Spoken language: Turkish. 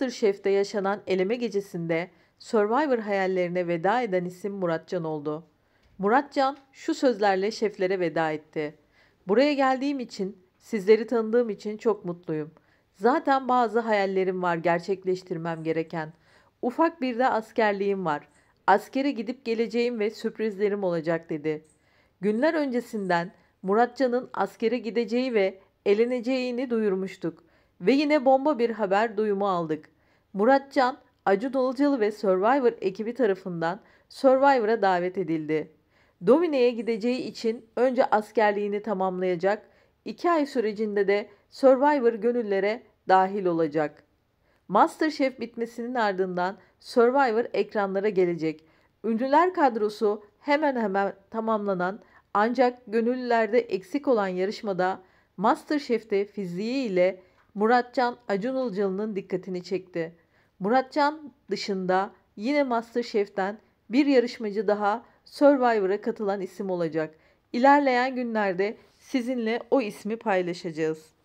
Masterchef'te yaşanan eleme gecesinde Survivor hayallerine veda eden isim Muratcan oldu. Muratcan şu sözlerle şeflere veda etti. Buraya geldiğim için, sizleri tanıdığım için çok mutluyum. Zaten bazı hayallerim var gerçekleştirmem gereken. Ufak bir de askerliğim var. Askere gidip geleceğim ve sürprizlerim olacak dedi. Günler öncesinden Muratcan'ın askere gideceği ve eleneceğini duyurmuştuk. Ve yine bomba bir haber duyumu aldık. Muratcan, Acun Ilıcalı ve Survivor ekibi tarafından Survivor'a davet edildi. Domine'ye gideceği için önce askerliğini tamamlayacak, iki ay sürecinde de Survivor gönüllere dahil olacak. Masterchef bitmesinin ardından Survivor ekranlara gelecek. Ünlüler kadrosu hemen hemen tamamlanan ancak gönüllerde eksik olan yarışmada Masterchef'te fiziği ile Muratcan Acun Ilıcalı'nın dikkatini çekti. Muratcan dışında yine MasterChef'ten bir yarışmacı daha Survivor'a katılan isim olacak. İlerleyen günlerde sizinle o ismi paylaşacağız.